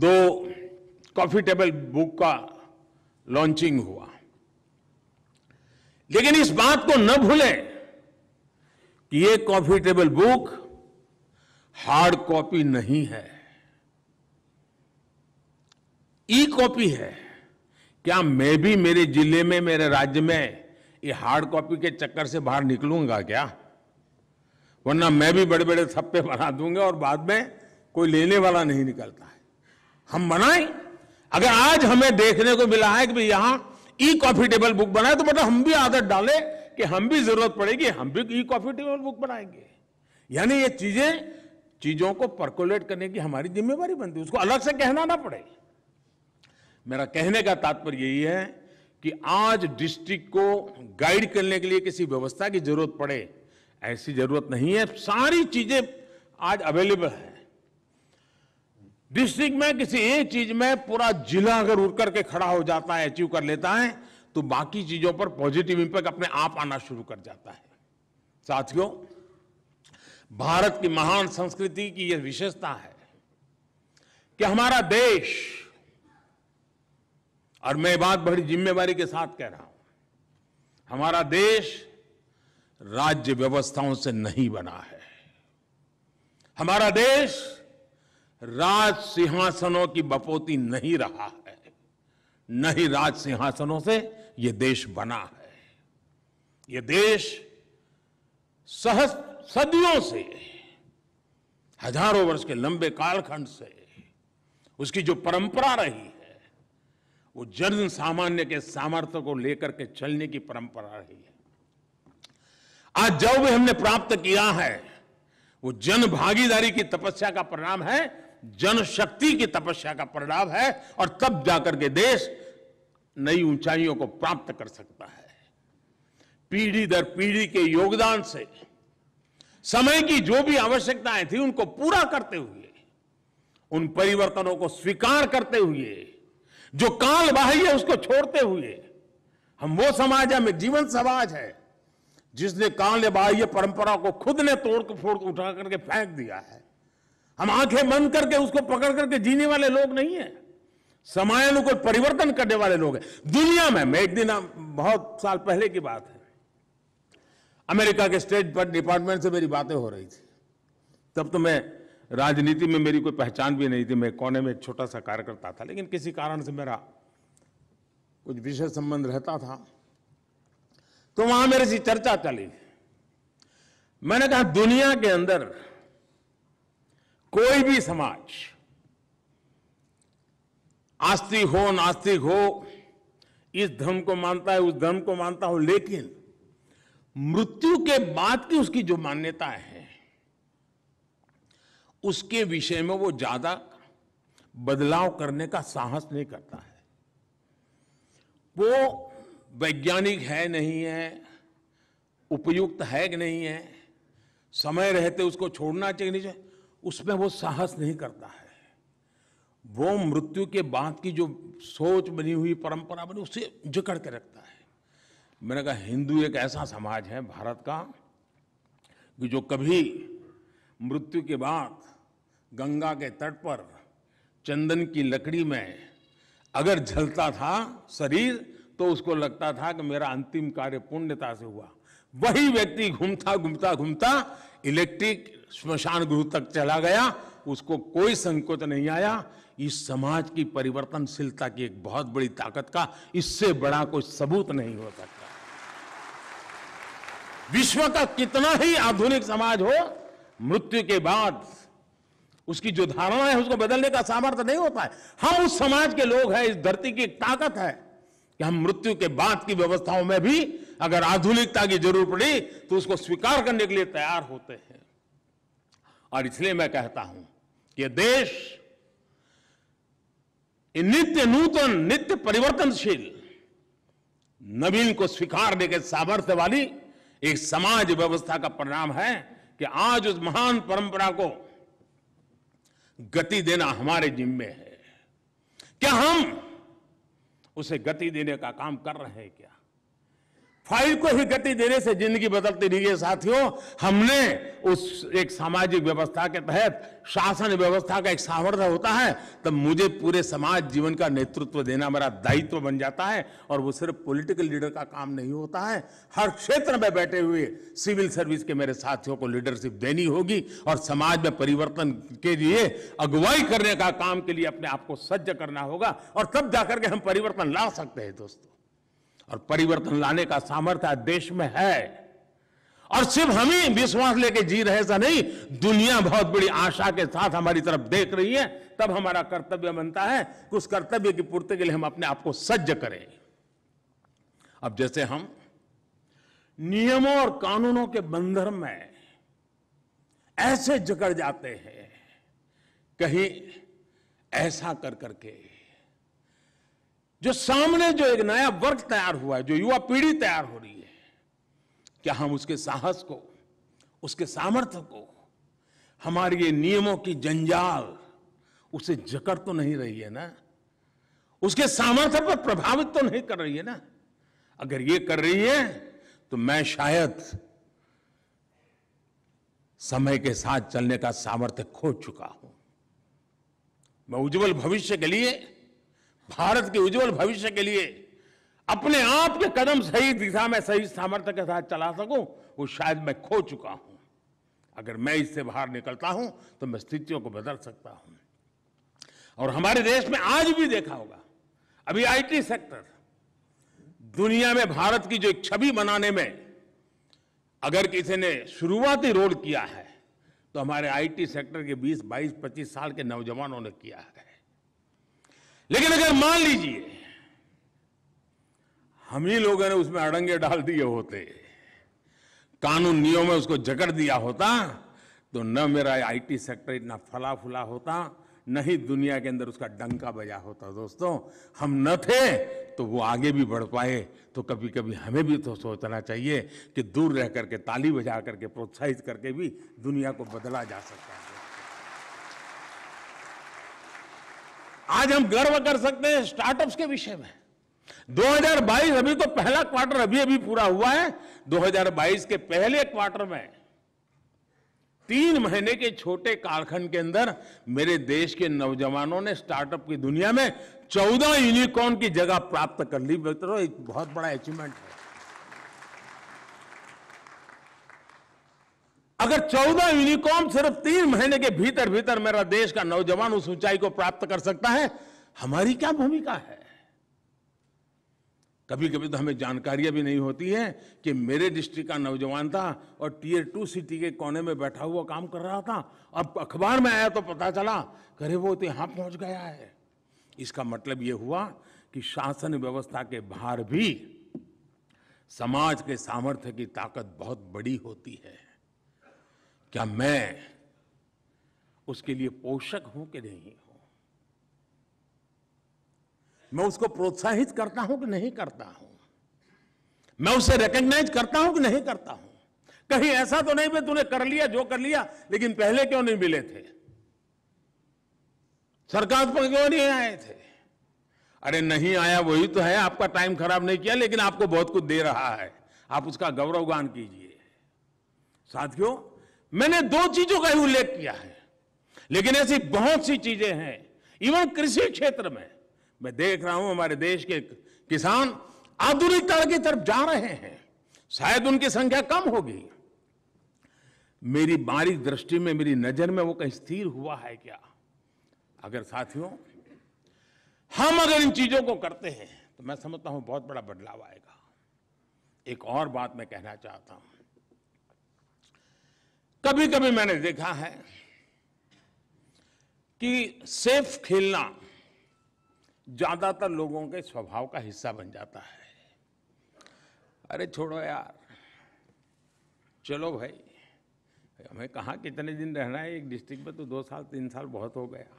दो कॉफी टेबल बुक का लॉन्चिंग हुआ लेकिन इस बात को न भूलें कि ये coffee table book hard copy नहीं है ई कॉपी है क्या मैं भी मेरे जिले में मेरे राज्य में ये हार्ड कॉपी के चक्कर से बाहर निकलूंगा क्या वरना मैं भी बड़े बड़े थप्पे बना दूंगा और बाद में कोई लेने वाला नहीं निकलता है हम बनाए अगर आज हमें देखने को मिला है कि यहां ई कॉफी टेबल बुक बनाए तो मतलब हम भी आदत डालें कि हम भी जरूरत पड़ेगी हम भी ई कॉफी टेबल बुक बनाएंगे यानी ये चीजें चीजों को परकुलेट करने की हमारी जिम्मेवारी बनती है उसको अलग से कहना ना पड़े मेरा कहने का तात्पर्य यही है कि आज डिस्ट्रिक्ट को गाइड करने के लिए किसी व्यवस्था की जरूरत पड़े ऐसी जरूरत नहीं है सारी चीजें आज अवेलेबल है डिस्ट्रिक्ट में किसी एक चीज में पूरा जिला अगर उठ करके खड़ा हो जाता है अचीव कर लेता है तो बाकी चीजों पर पॉजिटिव इंपैक्ट अपने आप आना शुरू कर जाता है साथियों भारत की महान संस्कृति की यह विशेषता है कि हमारा देश और मैं बात बड़ी जिम्मेवारी के साथ कह रहा हूं हमारा देश राज्य व्यवस्थाओं से नहीं बना है हमारा देश राज सिंहासनों की बपोती नहीं रहा है न ही राज सिंहासनों से यह देश बना है यह देश सहस सदियों से हजारों वर्ष के लंबे कालखंड से उसकी जो परंपरा रही है वो जन सामान्य के सामर्थ्य को लेकर के चलने की परंपरा रही है आज जो भी हमने प्राप्त किया है वो जन भागीदारी की तपस्या का परिणाम है जनशक्ति की तपस्या का परिणाम है और तब जाकर के देश नई ऊंचाइयों को प्राप्त कर सकता है पीढ़ी दर पीढ़ी के योगदान से समय की जो भी आवश्यकताएं थी उनको पूरा करते हुए उन परिवर्तनों को स्वीकार करते हुए जो काल बाह्य उसको छोड़ते हुए हम वो समाज है जीवन समाज है जिसने काल बाह्य परंपरा को खुद ने तोड़ फोड़ उठा करके फेंक दिया है हम आंखें बंद करके उसको पकड़ करके जीने वाले लोग नहीं है समायानुकूल परिवर्तन करने वाले लोग हैं दुनिया में मैं एक दिन बहुत साल पहले की बात है अमेरिका के स्टेट डिपार्टमेंट से मेरी बातें हो रही थी तब तो मैं राजनीति में मेरी कोई पहचान भी नहीं थी मैं कोने में एक छोटा सा कार्यकर्ता था लेकिन किसी कारण से मेरा कुछ विशेष संबंध रहता था तो वहां मेरे से चर्चा चली मैंने कहा दुनिया के अंदर कोई भी समाज आस्तिक हो नास्तिक हो इस धर्म को मानता है उस धर्म को मानता हो लेकिन मृत्यु के बाद की उसकी जो मान्यता है उसके विषय में वो ज्यादा बदलाव करने का साहस नहीं करता है वो वैज्ञानिक है नहीं है उपयुक्त है कि नहीं है समय रहते उसको छोड़ना चाहिए नहीं चाहिए उसमें वो साहस नहीं करता है वो मृत्यु के बाद की जो सोच बनी हुई परंपरा बनी उसे जकड़ के रखता है मैंने कहा हिंदू एक ऐसा समाज है भारत का कि जो कभी मृत्यु के बाद गंगा के तट पर चंदन की लकड़ी में अगर झलता था शरीर तो उसको लगता था कि मेरा अंतिम कार्य पुण्यता से हुआ वही व्यक्ति घूमता घूमता घूमता इलेक्ट्रिक स्मशान गृह तक चला गया उसको कोई संकोच नहीं आया इस समाज की परिवर्तनशीलता की एक बहुत बड़ी ताकत का इससे बड़ा कोई सबूत नहीं हो सकता विश्व का कितना ही आधुनिक समाज हो मृत्यु के बाद उसकी जो धारणा है उसको बदलने का सामर्थ्य नहीं होता है हम उस समाज के लोग हैं इस धरती की ताकत है कि हम मृत्यु के बाद की व्यवस्थाओं में भी अगर आधुनिकता की जरूरत पड़ी तो उसको स्वीकार करने के लिए तैयार होते हैं और इसलिए मैं कहता हूं कि देश नित्य नूतन नित्य परिवर्तनशील नवीन को स्वीकारने के सामर्थ्य वाली एक समाज व्यवस्था का परिणाम है कि आज उस महान परंपरा को गति देना हमारे जिम्मे है क्या हम उसे गति देने का काम कर रहे हैं क्या फाइल को ही गति देने से जिंदगी बदलती रही है साथियों हमने उस एक सामाजिक व्यवस्था के तहत शासन व्यवस्था का एक सावर्ध होता है तब मुझे पूरे समाज जीवन का नेतृत्व देना मेरा दायित्व बन जाता है और वो सिर्फ पॉलिटिकल लीडर का काम नहीं होता है हर क्षेत्र में बैठे हुए सिविल सर्विस के मेरे साथियों को लीडरशिप देनी होगी और समाज में परिवर्तन के लिए अगुवाई करने का काम के लिए अपने आप को सज्ज करना होगा और तब जाकर के हम परिवर्तन ला सकते हैं दोस्तों और परिवर्तन लाने का सामर्थ्य देश में है और सिर्फ हम ही विश्वास लेके जी रहे ऐसा नहीं दुनिया बहुत बड़ी आशा के साथ हमारी तरफ देख रही है तब हमारा कर्तव्य बनता है कि उस कर्तव्य की पूर्ति के लिए हम अपने आप को सज्ज करें अब जैसे हम नियमों और कानूनों के बंधन में ऐसे जकड़ जाते हैं कहीं ऐसा कर करके जो सामने जो एक नया वर्ग तैयार हुआ है जो युवा पीढ़ी तैयार हो रही है क्या हम उसके साहस को उसके सामर्थ्य को हमारे ये नियमों की जंजाल उसे जकड़ तो नहीं रही है ना उसके सामर्थ्य पर प्रभावित तो नहीं कर रही है ना अगर ये कर रही है तो मैं शायद समय के साथ चलने का सामर्थ्य खो चुका हूं मैं उज्जवल भविष्य के लिए भारत के उज्जवल भविष्य के लिए अपने आप के कदम सही दिशा में सही सामर्थ्य के साथ चला सकूं वो शायद मैं खो चुका हूं अगर मैं इससे बाहर निकलता हूं तो मैं स्थितियों को बदल सकता हूं और हमारे देश में आज भी देखा होगा अभी आईटी सेक्टर दुनिया में भारत की जो एक छवि बनाने में अगर किसी ने शुरुआती रोल किया है तो हमारे आईटी सेक्टर के 20, 22, 25 साल के नौजवानों ने किया है लेकिन अगर मान लीजिए हम ही लोगों ने उसमें अड़ंगे डाल दिए होते कानून नियम में उसको जकड़ दिया होता तो न मेरा आईटी सेक्टर इतना फला फुला होता न ही दुनिया के अंदर उसका डंका बजा होता दोस्तों हम न थे तो वो आगे भी बढ़ पाए तो कभी कभी हमें भी तो सोचना चाहिए कि दूर रह करके ताली बजा करके प्रोत्साहित करके भी दुनिया को बदला जा सकता है आज हम गर्व कर सकते हैं स्टार्टअप्स के विषय में 2022 अभी तो पहला क्वार्टर अभी अभी पूरा हुआ है 2022 के पहले क्वार्टर में तीन महीने के छोटे कारखंड के अंदर मेरे देश के नौजवानों ने स्टार्टअप की दुनिया में चौदह यूनिकॉर्न की जगह प्राप्त कर ली मित्रों एक बहुत बड़ा अचीवमेंट है अगर 14 यूनिकॉर्न सिर्फ तीन महीने के भीतर भीतर मेरा देश का नौजवान उस ऊंचाई को प्राप्त कर सकता है हमारी क्या भूमिका है कभी कभी तो हमें जानकारियां भी नहीं होती है कि मेरे डिस्ट्रिक्ट का नौजवान था और टीयर टू सिटी के कोने में बैठा हुआ काम कर रहा था अब अखबार में आया तो पता चला करे वो तो यहां पहुंच गया है इसका मतलब ये हुआ कि शासन व्यवस्था के बाहर भी समाज के सामर्थ्य की ताकत बहुत बड़ी होती है क्या मैं उसके लिए पोषक हूं कि नहीं हूं मैं उसको प्रोत्साहित करता हूं कि नहीं करता हूं मैं उसे रिकग्नाइज करता हूं कि नहीं करता हूं कहीं ऐसा तो नहीं भाई तूने कर लिया जो कर लिया लेकिन पहले क्यों नहीं मिले थे सरकार पर क्यों नहीं आए थे अरे नहीं आया वही तो है आपका टाइम खराब नहीं किया लेकिन आपको बहुत कुछ दे रहा है आप उसका गौरवगान कीजिए साथियों मैंने दो चीजों का ही उल्लेख किया है लेकिन ऐसी बहुत सी चीजें हैं इवन कृषि क्षेत्र में मैं देख रहा हूं हमारे देश के किसान आधुनिकता की तरफ जा रहे हैं शायद उनकी संख्या कम होगी मेरी बारीक दृष्टि में मेरी नजर में वो कहीं स्थिर हुआ है क्या अगर साथियों हम अगर इन चीजों को करते हैं तो मैं समझता हूं बहुत बड़ा बदलाव आएगा एक और बात मैं कहना चाहता हूं कभी कभी मैंने देखा है कि सेफ खेलना ज्यादातर लोगों के स्वभाव का हिस्सा बन जाता है अरे छोड़ो यार चलो भाई हमें कहाँ कितने दिन रहना है एक डिस्ट्रिक्ट में तो दो साल तीन साल बहुत हो गया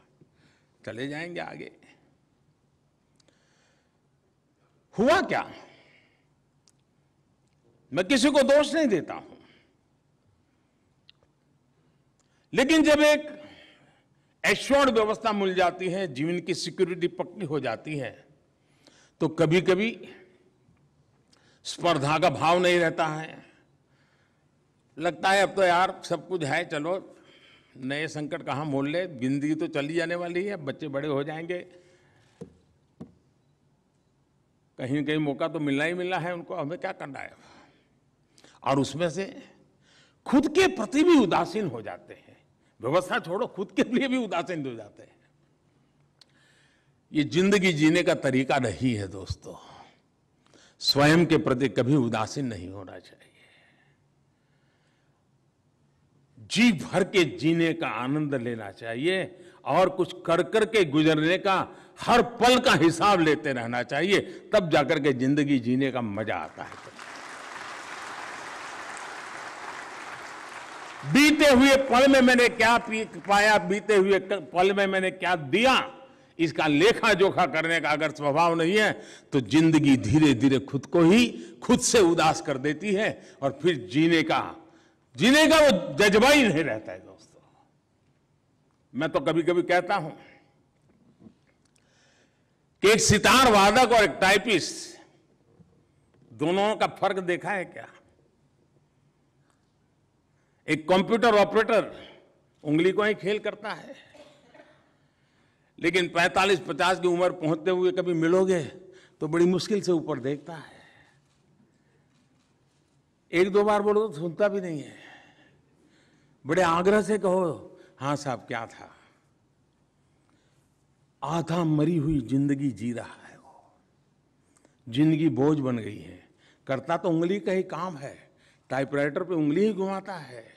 चले जाएंगे आगे हुआ क्या मैं किसी को दोष नहीं देता हूं लेकिन जब एक एश्योर्ड व्यवस्था मिल जाती है जीवन की सिक्योरिटी पक्की हो जाती है तो कभी कभी स्पर्धा का भाव नहीं रहता है लगता है अब तो यार सब कुछ है चलो नए संकट कहाँ मोल ले जिंदगी तो चली जाने वाली है बच्चे बड़े हो जाएंगे कहीं कहीं मौका तो मिलना ही मिलना है उनको हमें क्या करना है और उसमें से खुद के प्रति भी उदासीन हो जाते हैं व्यवस्था छोड़ो खुद के लिए भी उदासीन हो जाते हैं ये जिंदगी जीने का तरीका नहीं है दोस्तों स्वयं के प्रति कभी उदासीन नहीं होना चाहिए जी भर के जीने का आनंद लेना चाहिए और कुछ कर कर के गुजरने का हर पल का हिसाब लेते रहना चाहिए तब जाकर के जिंदगी जीने का मजा आता है बीते हुए पल में मैंने क्या पाया बीते हुए पल में मैंने क्या दिया इसका लेखा जोखा करने का अगर स्वभाव नहीं है तो जिंदगी धीरे धीरे खुद को ही खुद से उदास कर देती है और फिर जीने का जीने का वो जज्बा ही नहीं रहता है दोस्तों मैं तो कभी कभी कहता हूं कि एक सितार वादक और एक टाइपिस्ट दोनों का फर्क देखा है क्या एक कंप्यूटर ऑपरेटर उंगली को ही खेल करता है लेकिन 45-50 की उम्र पहुंचते हुए कभी मिलोगे तो बड़ी मुश्किल से ऊपर देखता है एक दो बार बोलो तो सुनता भी नहीं है बड़े आग्रह से कहो हां साहब क्या था आधा मरी हुई जिंदगी जी रहा है वो जिंदगी बोझ बन गई है करता तो उंगली का ही काम है टाइपराइटर पे उंगली ही घुमाता है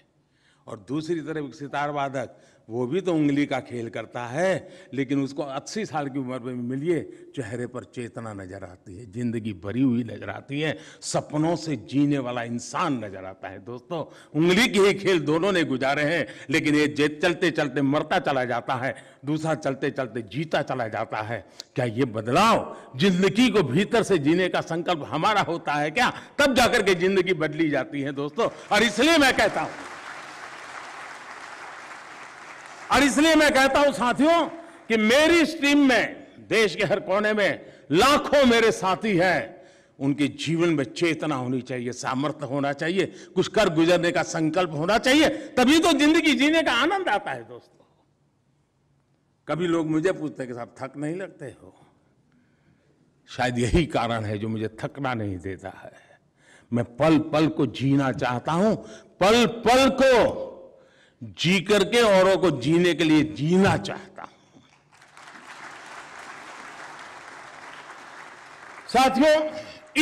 और दूसरी तरफ सितार वादक वो भी तो उंगली का खेल करता है लेकिन उसको अस्सी साल की उम्र में मिलिए चेहरे पर चेतना नजर आती है जिंदगी भरी हुई नजर आती है सपनों से जीने वाला इंसान नजर आता है दोस्तों उंगली के ही खेल दोनों ने गुजारे हैं लेकिन ये जे चलते चलते मरता चला जाता है दूसरा चलते चलते जीता चला जाता है क्या ये बदलाव जिंदगी को भीतर से जीने का संकल्प हमारा होता है क्या तब जाकर के जिंदगी बदली जाती है दोस्तों और इसलिए मैं कहता हूं और इसलिए मैं कहता हूं साथियों कि मेरी स्ट्रीम में देश के हर कोने में लाखों मेरे साथी हैं उनके जीवन में चेतना होनी चाहिए सामर्थ्य होना चाहिए कुछ कर गुजरने का संकल्प होना चाहिए तभी तो जिंदगी जीने का आनंद आता है दोस्तों कभी लोग मुझे पूछते कि साहब थक नहीं लगते हो शायद यही कारण है जो मुझे थकना नहीं देता है मैं पल पल को जीना चाहता हूं पल पल को जी करके औरों को जीने के लिए जीना चाहता हूं साथियों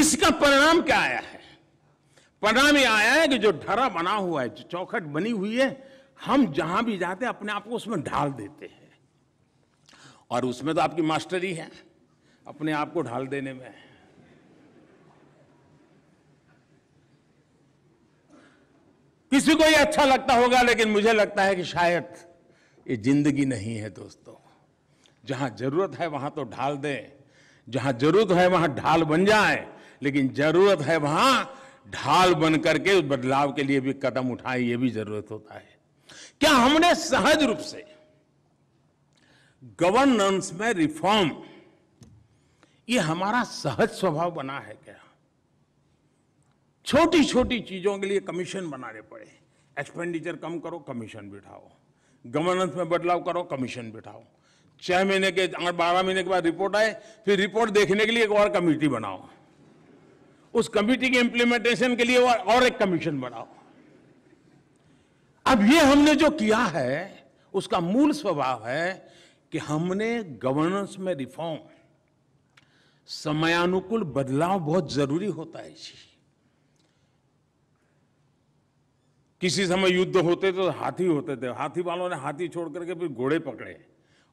इसका परिणाम क्या आया है परिणाम यह आया है कि जो ढरा बना हुआ है जो चौखट बनी हुई है हम जहां भी जाते हैं अपने आप को उसमें ढाल देते हैं और उसमें तो आपकी मास्टरी है अपने आप को ढाल देने में है किसी को ये अच्छा लगता होगा लेकिन मुझे लगता है कि शायद ये जिंदगी नहीं है दोस्तों जहां जरूरत है वहां तो ढाल दें जहां जरूरत है वहां ढाल बन जाए लेकिन जरूरत है वहां ढाल बन करके उस बदलाव के लिए भी कदम उठाए ये भी जरूरत होता है क्या हमने सहज रूप से गवर्नेंस में रिफॉर्म ये हमारा सहज स्वभाव बना है क्या छोटी छोटी चीज़ों के लिए कमीशन बनाने पड़े एक्सपेंडिचर कम करो कमीशन बिठाओ गवर्नेंस में बदलाव करो कमीशन बिठाओ छह महीने के बारह महीने के बाद रिपोर्ट आए फिर रिपोर्ट देखने के लिए एक और कमेटी बनाओ उस कमेटी के इंप्लीमेंटेशन के लिए और एक कमीशन बनाओ अब ये हमने जो किया है उसका मूल स्वभाव है कि हमने गवर्नेंस में रिफॉर्म समयानुकूल बदलाव बहुत जरूरी होता है इसी किसी समय युद्ध होते तो हाथी होते थे हाथी वालों ने हाथी छोड़ करके फिर घोड़े पकड़े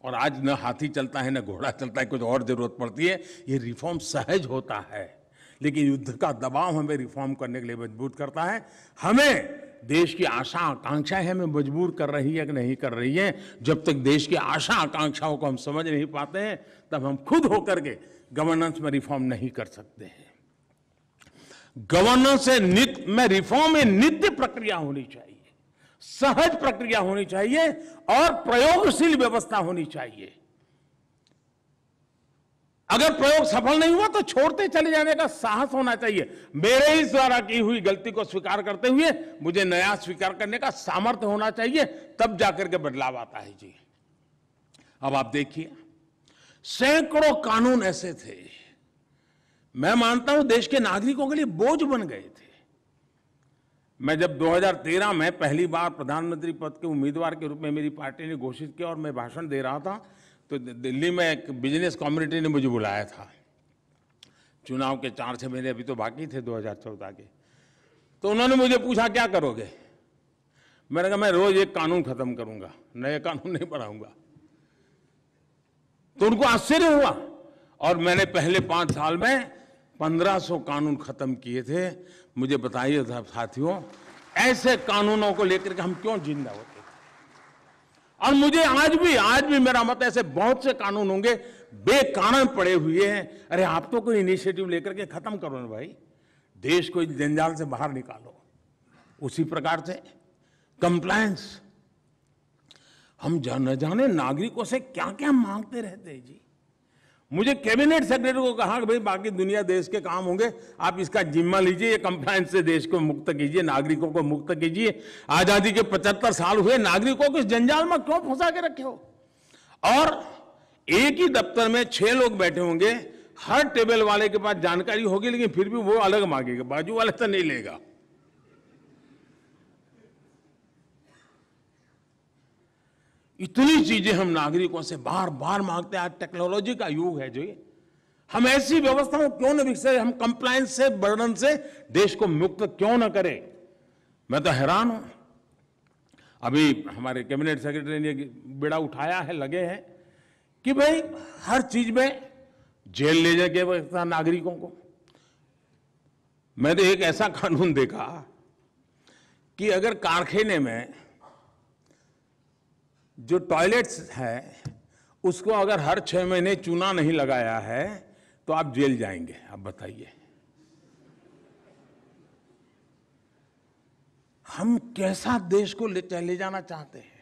और आज न हाथी चलता है न घोड़ा चलता है कुछ और ज़रूरत पड़ती है ये रिफॉर्म सहज होता है लेकिन युद्ध का दबाव हमें रिफॉर्म करने के लिए मजबूर करता है हमें देश की आशा आकांक्षाएं हमें मजबूर कर रही है कि नहीं कर रही है जब तक देश की आशा आकांक्षाओं को हम समझ नहीं पाते हैं तब हम खुद होकर के गवर्नेंस में रिफॉर्म नहीं कर सकते हैं गवर्नेंस में रिफॉर्म में नित्य प्रक्रिया होनी चाहिए सहज प्रक्रिया होनी चाहिए और प्रयोगशील व्यवस्था होनी चाहिए अगर प्रयोग सफल नहीं हुआ तो छोड़ते चले जाने का साहस होना चाहिए मेरे ही द्वारा की हुई गलती को स्वीकार करते हुए मुझे नया स्वीकार करने का सामर्थ्य होना चाहिए तब जाकर के बदलाव आता है जी अब आप देखिए सैकड़ों कानून ऐसे थे मैं मानता हूं देश के नागरिकों के लिए बोझ बन गए थे मैं जब 2013 में पहली बार प्रधानमंत्री पद के उम्मीदवार के रूप में मेरी पार्टी ने घोषित किया और मैं भाषण दे रहा था तो दिल्ली में एक बिजनेस कम्युनिटी ने मुझे बुलाया था चुनाव के चार छह महीने अभी तो बाकी थे 2014 के तो उन्होंने मुझे पूछा क्या करोगे मैंने कहा मैं रोज़ एक कानून ख़त्म करूंगा नए कानून नहीं बनाऊंगा तो उनको आश्चर्य हुआ और मैंने पहले पांच साल में 1500 कानून खत्म किए थे मुझे बताइए साथियों ऐसे कानूनों को लेकर के हम क्यों जिंदा होते थे और मुझे आज भी आज भी मेरा मत ऐसे बहुत से कानून होंगे बेकारण पड़े हुए हैं अरे आप तो कोई इनिशिएटिव लेकर के खत्म करो ना भाई देश को इस जंजाल से बाहर निकालो उसी प्रकार से कंप्लायंस हम न जाने नागरिकों से क्या क्या मांगते रहते हैं जी मुझे कैबिनेट सेक्रेटरी को कहा कि भाई बाकी दुनिया देश के काम होंगे आप इसका जिम्मा लीजिए ये कंप्लायंस से देश को मुक्त कीजिए नागरिकों को मुक्त कीजिए आज़ादी के पचहत्तर साल हुए नागरिकों को इस जंजाल में क्यों फंसा के रखे हो और एक ही दफ्तर में छह लोग बैठे होंगे हर टेबल वाले के पास जानकारी होगी लेकिन फिर भी वो अलग मांगेगा बाजू वाले तो नहीं लेगा इतनी चीजें हम नागरिकों से बार बार मांगते हैं आज टेक्नोलॉजी का युग है जो ये हम ऐसी व्यवस्था को क्यों न विकसित हम कंप्लायंस से बर्डन से देश को मुक्त क्यों ना करें मैं तो हैरान हूं अभी हमारे कैबिनेट सेक्रेटरी ने बेड़ा उठाया है लगे हैं कि भाई हर चीज में जेल ले जाके व्यवस्था नागरिकों को मैंने एक ऐसा कानून देखा कि अगर कारखाने में जो टॉयलेट्स है उसको अगर हर छः महीने चूना नहीं लगाया है तो आप जेल जाएंगे आप बताइए हम कैसा देश को ले चले जाना चाहते हैं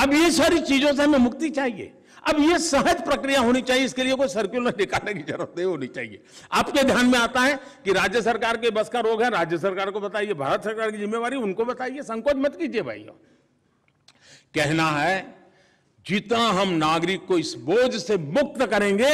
अब ये सारी चीजों से हमें मुक्ति चाहिए अब ये सहज प्रक्रिया होनी चाहिए इसके लिए कोई सर्कुलर निकालने की जरूरत नहीं होनी चाहिए आपके ध्यान में आता है कि राज्य सरकार के बस का रोग है राज्य सरकार को बताइए भारत सरकार की जिम्मेवारी उनको बताइए संकोच मत कीजिए भाइयों कहना है जितना हम नागरिक को इस बोझ से मुक्त करेंगे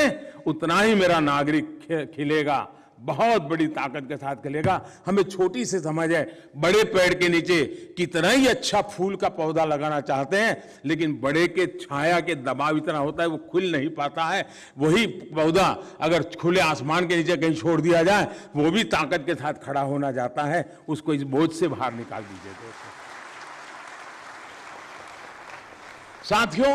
उतना ही मेरा नागरिक खिलेगा बहुत बड़ी ताकत के साथ खिलेगा हमें छोटी सी समझ है बड़े पेड़ के नीचे कितना ही अच्छा फूल का पौधा लगाना चाहते हैं लेकिन बड़े के छाया के दबाव इतना होता है वो खुल नहीं पाता है वही पौधा अगर खुले आसमान के नीचे कहीं छोड़ दिया जाए वो भी ताकत के साथ खड़ा होना जाता है उसको इस बोझ से बाहर निकाल दीजिए दोस्तों साथियों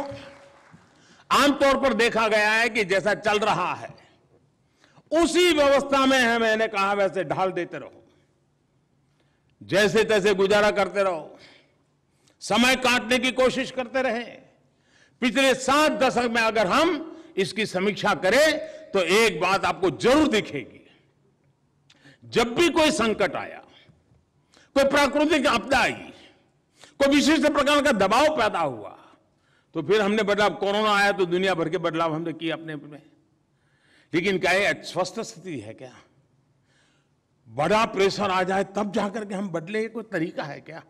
आमतौर पर देखा गया है कि जैसा चल रहा है उसी व्यवस्था में है मैंने कहा वैसे ढाल देते रहो जैसे तैसे गुजारा करते रहो समय काटने की कोशिश करते रहे पिछले सात दशक में अगर हम इसकी समीक्षा करें तो एक बात आपको जरूर दिखेगी जब भी कोई संकट आया कोई प्राकृतिक आपदा आई कोई विशिष्ट प्रकार का दबाव पैदा हुआ तो फिर हमने बदलाव कोरोना आया तो दुनिया भर के बदलाव हमने किए अपने में लेकिन क्या ये स्वस्थ स्थिति है क्या बड़ा प्रेशर आ जाए तब जाकर के हम बदले कोई तरीका है क्या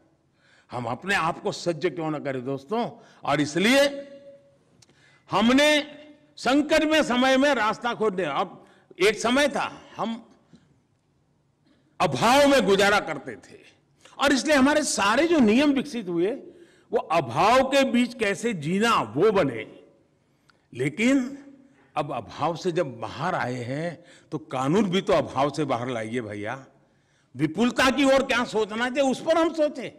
हम अपने आप को सज्ज क्यों ना करें दोस्तों और इसलिए हमने संकट में समय में रास्ता खोज दिया अब एक समय था हम अभाव में गुजारा करते थे और इसलिए हमारे सारे जो नियम विकसित हुए वो अभाव के बीच कैसे जीना वो बने लेकिन अब अभाव से जब बाहर आए हैं तो कानून भी तो अभाव से बाहर लाइए भैया विपुलता की ओर क्या सोचना चाहिए उस पर हम सोचे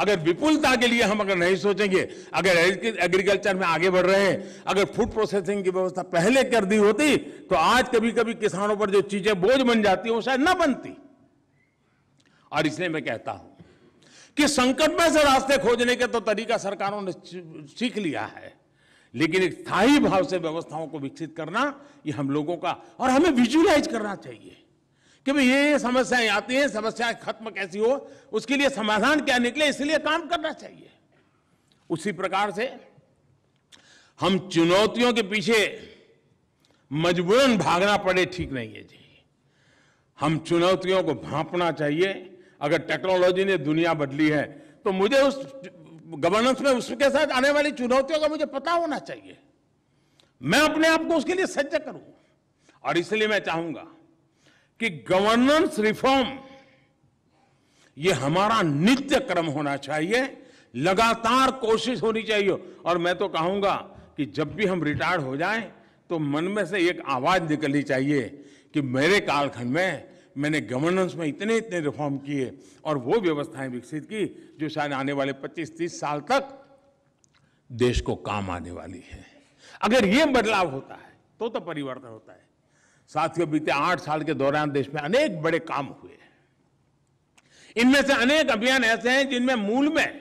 अगर विपुलता के लिए हम अगर नहीं सोचेंगे अगर एग्रीकल्चर में आगे बढ़ रहे हैं अगर फूड प्रोसेसिंग की व्यवस्था पहले कर दी होती तो आज कभी कभी किसानों पर जो चीजें बोझ बन जाती है वो शायद ना बनती और इसलिए मैं कहता हूं कि संकट में से रास्ते खोजने के तो तरीका सरकारों ने सीख लिया है लेकिन एक स्थायी भाव से व्यवस्थाओं को विकसित करना ये हम लोगों का और हमें विजुअलाइज करना चाहिए कि भाई ये समस्याएं आती हैं समस्याएं खत्म कैसी हो उसके लिए समाधान क्या निकले इसलिए काम करना चाहिए उसी प्रकार से हम चुनौतियों के पीछे मजबूरन भागना पड़े ठीक नहीं है जी हम चुनौतियों को भांपना चाहिए अगर टेक्नोलॉजी ने दुनिया बदली है तो मुझे उस गवर्नेंस में उसके साथ आने वाली चुनौतियों का मुझे पता होना चाहिए मैं अपने आप को उसके लिए सज्ज करूं और इसलिए मैं चाहूंगा कि गवर्नेंस रिफॉर्म ये हमारा नित्य क्रम होना चाहिए लगातार कोशिश होनी चाहिए और मैं तो कहूंगा कि जब भी हम रिटायर्ड हो जाएं तो मन में से एक आवाज निकलनी चाहिए कि मेरे कालखंड में मैंने गवर्नेंस में इतने इतने रिफॉर्म किए और वो व्यवस्थाएं विकसित की जो शायद आने वाले 25-30 साल तक देश को काम आने वाली है अगर ये बदलाव होता है तो तो परिवर्तन होता है साथियों बीते आठ साल के दौरान देश में अनेक बड़े काम हुए इनमें से अनेक अभियान ऐसे हैं जिनमें मूल में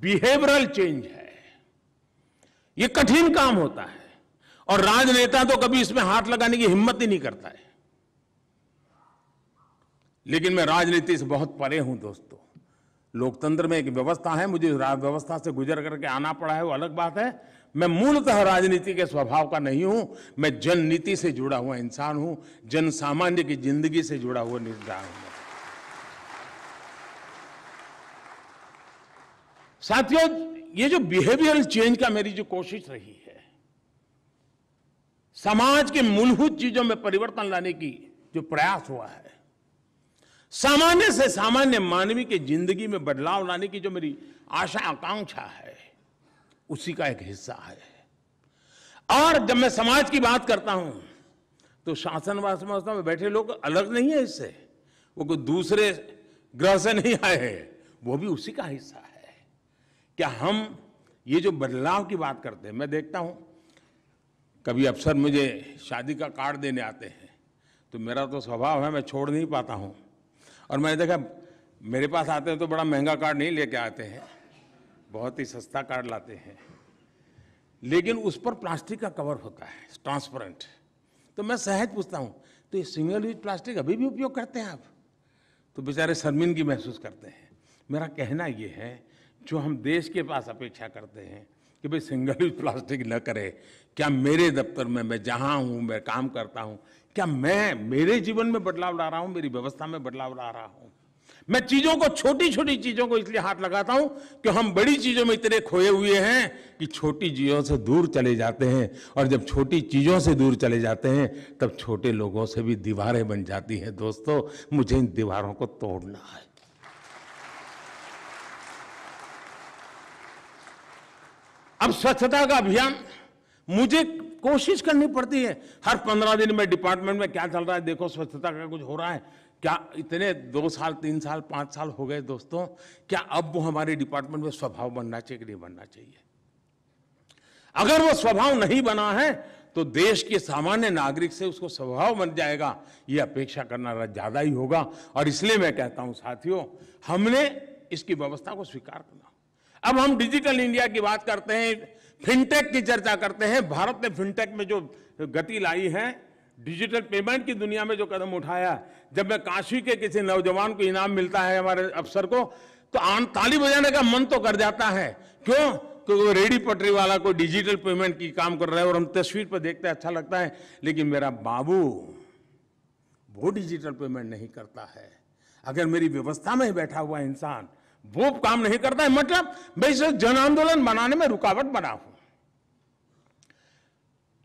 बिहेवियरल चेंज है ये कठिन काम होता है और राजनेता तो कभी इसमें हाथ लगाने की हिम्मत ही नहीं करता है लेकिन मैं राजनीति से बहुत परे हूं दोस्तों लोकतंत्र में एक व्यवस्था है मुझे व्यवस्था से गुजर करके आना पड़ा है वो अलग बात है मैं मूलतः राजनीति के स्वभाव का नहीं हूं मैं जन नीति से जुड़ा हुआ इंसान हूं जन सामान्य की जिंदगी से जुड़ा हुआ निर्धार हूं साथियों ये जो बिहेवियरल चेंज का मेरी जो कोशिश रही है समाज के मूलभूत चीजों में परिवर्तन लाने की जो प्रयास हुआ है सामान्य से सामान्य मानवी के जिंदगी में बदलाव लाने की जो मेरी आशा आकांक्षा है उसी का एक हिस्सा है और जब मैं समाज की बात करता हूं तो शासन व्यवस्था में बैठे लोग अलग नहीं है इससे वो कोई दूसरे ग्रह से नहीं आए हैं वो भी उसी का हिस्सा है क्या हम ये जो बदलाव की बात करते हैं मैं देखता हूं कभी अफसर मुझे शादी का कार्ड देने आते हैं तो मेरा तो स्वभाव है मैं छोड़ नहीं पाता हूं और मैंने देखा मेरे पास आते हैं तो बड़ा महंगा कार्ड नहीं लेके आते हैं बहुत ही सस्ता कार्ड लाते हैं लेकिन उस पर प्लास्टिक का कवर होता है ट्रांसपेरेंट तो मैं सहज पूछता हूँ तो ये सिंगल यूज प्लास्टिक अभी भी उपयोग करते हैं आप तो बेचारे शर्मिंदगी महसूस करते हैं मेरा कहना ये है जो हम देश के पास अपेक्षा करते हैं कि भाई सिंगल यूज प्लास्टिक न करें क्या मेरे दफ्तर में मैं जहाँ हूँ मैं काम करता हूँ क्या मैं मेरे जीवन में बदलाव ला रहा हूं मेरी व्यवस्था में बदलाव ला रहा हूं मैं चीजों को छोटी छोटी चीजों को इसलिए हाथ लगाता हूं कि हम बड़ी चीजों में इतने खोए हुए हैं कि छोटी चीजों से दूर चले जाते हैं और जब छोटी चीजों से दूर चले जाते हैं तब छोटे लोगों से भी दीवारें बन जाती हैं दोस्तों मुझे इन दीवारों को तोड़ना है अब स्वच्छता का अभियान मुझे कोशिश करनी पड़ती है हर पंद्रह दिन में डिपार्टमेंट में क्या चल रहा है देखो स्वच्छता का कुछ हो रहा है क्या इतने दो साल तीन साल पाँच साल हो गए दोस्तों क्या अब वो हमारे डिपार्टमेंट में स्वभाव बनना चाहिए कि नहीं बनना चाहिए अगर वो स्वभाव नहीं बना है तो देश के सामान्य नागरिक से उसको स्वभाव बन जाएगा ये अपेक्षा करना ज़्यादा ही होगा और इसलिए मैं कहता हूँ साथियों हमने इसकी व्यवस्था को स्वीकार करना अब हम डिजिटल इंडिया की बात करते हैं फिनटेक की चर्चा करते हैं भारत ने फिनटेक में जो गति लाई है डिजिटल पेमेंट की दुनिया में जो कदम उठाया जब मैं काशी के किसी नौजवान को इनाम मिलता है हमारे अफसर को तो आन ताली बजाने का मन तो कर जाता है क्यों क्योंकि रेडी पटरी वाला कोई डिजिटल पेमेंट की काम कर रहा है और हम तस्वीर पर देखते हैं अच्छा लगता है लेकिन मेरा बाबू वो डिजिटल पेमेंट नहीं करता है अगर मेरी व्यवस्था में बैठा हुआ इंसान वो काम नहीं करता है मतलब मैं इसे जन आंदोलन बनाने में रुकावट बना हूं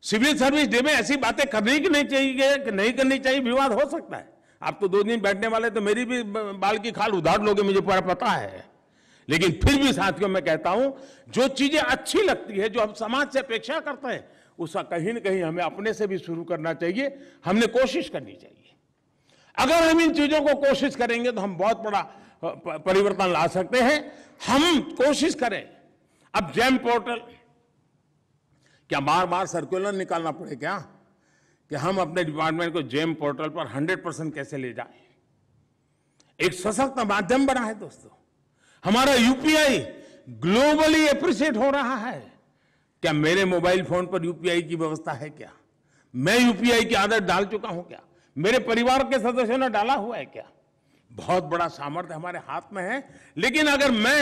सिविल सर्विस डे में ऐसी बातें करनी की नहीं चाहिए कि नहीं करनी चाहिए विवाद हो सकता है आप तो दो दिन बैठने वाले तो मेरी भी बाल की खाल उधार लोगे मुझे पूरा पता है लेकिन फिर भी साथियों मैं कहता हूं जो चीजें अच्छी लगती है जो हम समाज से अपेक्षा करते हैं उसका कहीं ना कहीं हमें अपने से भी शुरू करना चाहिए हमने कोशिश करनी चाहिए अगर हम इन चीजों को कोशिश करेंगे तो हम बहुत बड़ा परिवर्तन ला सकते हैं हम कोशिश करें अब जैम पोर्टल क्या बार बार सर्कुलर निकालना पड़े क्या कि हम अपने डिपार्टमेंट को जेम पोर्टल पर 100 परसेंट कैसे ले जाए एक सशक्त माध्यम बना है दोस्तों हमारा यूपीआई ग्लोबली अप्रिशिएट हो रहा है क्या मेरे मोबाइल फोन पर यूपीआई की व्यवस्था है क्या मैं यूपीआई की आदत डाल चुका हूं क्या मेरे परिवार के सदस्यों ने डाला हुआ है क्या बहुत बड़ा सामर्थ्य हमारे हाथ में है लेकिन अगर मैं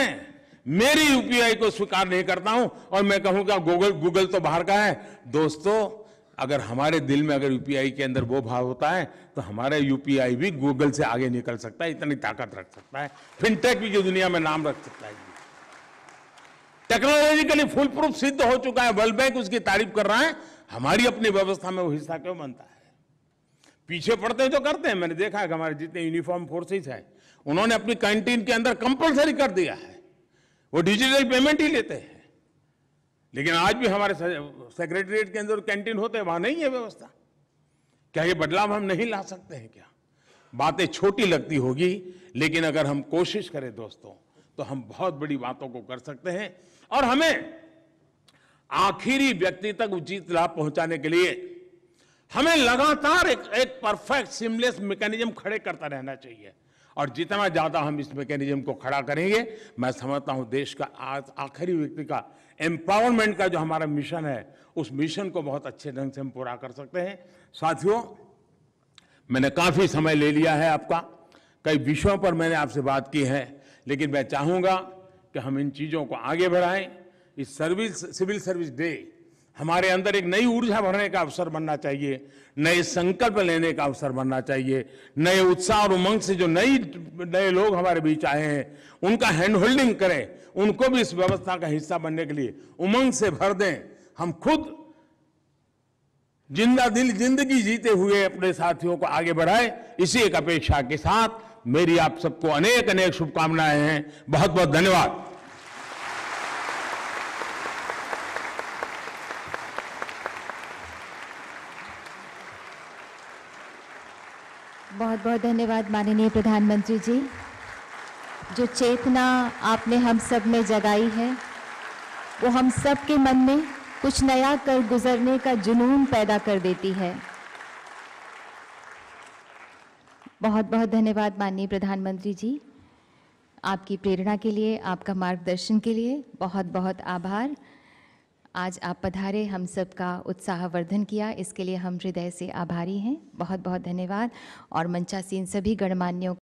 मेरी यूपीआई को स्वीकार नहीं करता हूं और मैं कहूंगा गूगल गूगल तो बाहर का है दोस्तों अगर हमारे दिल में अगर यूपीआई के अंदर वो भाव होता है तो हमारा यूपीआई भी गूगल से आगे निकल सकता है इतनी ताकत रख सकता है फिनटेक भी जो दुनिया में नाम रख सकता है टेक्नोलॉजिकली फुल प्रूफ सिद्ध हो चुका है वर्ल्ड बैंक उसकी तारीफ कर रहा है हमारी अपनी व्यवस्था में वो हिस्सा क्यों बनता है पीछे पड़ते हैं तो करते हैं मैंने देखा है कि हमारे जितने यूनिफॉर्म फोर्सेज हैं उन्होंने अपनी कैंटीन के अंदर कंपलसरी कर दिया है वो डिजिटल पेमेंट ही लेते हैं लेकिन आज भी हमारे सेक्रेटरीट के अंदर कैंटीन होते हैं वहां नहीं है व्यवस्था क्या ये बदलाव हम नहीं ला सकते हैं क्या बातें छोटी लगती होगी लेकिन अगर हम कोशिश करें दोस्तों तो हम बहुत बड़ी बातों को कर सकते हैं और हमें आखिरी व्यक्ति तक उचित लाभ पहुंचाने के लिए हमें लगातार एक, एक परफेक्ट सिमलेस मैकेनिज्म खड़े करता रहना चाहिए और जितना ज़्यादा हम इस मैकेनिज्म को खड़ा करेंगे मैं समझता हूँ देश का आज आखिरी व्यक्ति का एम्पावरमेंट का जो हमारा मिशन है उस मिशन को बहुत अच्छे ढंग से हम पूरा कर सकते हैं साथियों मैंने काफ़ी समय ले लिया है आपका कई विषयों पर मैंने आपसे बात की है लेकिन मैं चाहूँगा कि हम इन चीज़ों को आगे बढ़ाएं इस सर्विस सिविल सर्विस डे हमारे अंदर एक नई ऊर्जा भरने का अवसर बनना चाहिए नए संकल्प लेने का अवसर बनना चाहिए नए उत्साह और उमंग से जो नई नए लोग हमारे बीच आए हैं उनका हैंड होल्डिंग करें उनको भी इस व्यवस्था का हिस्सा बनने के लिए उमंग से भर दें हम खुद जिंदा दिल जिंदगी जीते हुए अपने साथियों को आगे बढ़ाए इसी एक अपेक्षा के साथ मेरी आप सबको अनेक अनेक शुभकामनाएं हैं बहुत बहुत धन्यवाद बहुत बहुत धन्यवाद माननीय प्रधानमंत्री जी जो चेतना आपने हम सब में जगाई है वो हम सब के मन में कुछ नया कर गुजरने का जुनून पैदा कर देती है बहुत बहुत धन्यवाद माननीय प्रधानमंत्री जी आपकी प्रेरणा के लिए आपका मार्गदर्शन के लिए बहुत बहुत आभार आज आप पधारे हम सब का उत्साहवर्धन किया इसके लिए हम हृदय से आभारी हैं बहुत बहुत धन्यवाद और मंचासीन सभी गणमान्यों